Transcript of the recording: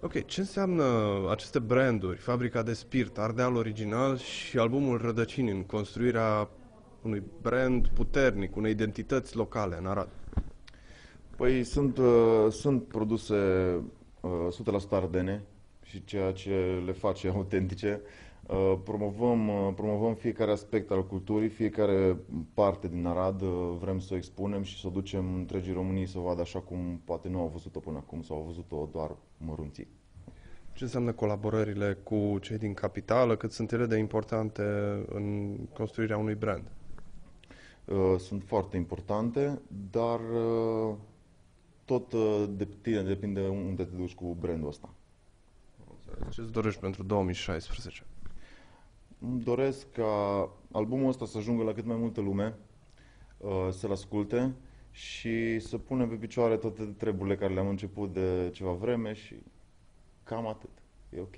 Ok, ce înseamnă aceste branduri, Fabrica de Spirit, Ardeal Original și albumul Rădăcini în construirea unui brand puternic, unei identități locale în Arad? Păi sunt, uh, sunt produse uh, 100% ardene, și ceea ce le face autentice. Uh, promovăm, uh, promovăm fiecare aspect al culturii, fiecare parte din Arad uh, vrem să o expunem și să o ducem întregii României să o vadă așa cum poate nu au văzut-o până acum sau au văzut-o doar mărunții. Ce înseamnă colaborările cu cei din capitală? Cât sunt ele de importante în construirea unui brand? Sunt foarte importante, dar tot depinde, depinde unde te duci cu brandul ăsta. Ce-ți dorești pentru 2016? Îmi doresc ca albumul ăsta să ajungă la cât mai multă lume, uh, să-l asculte și să punem pe picioare toate treburile care le-am început de ceva vreme și cam atât. E ok.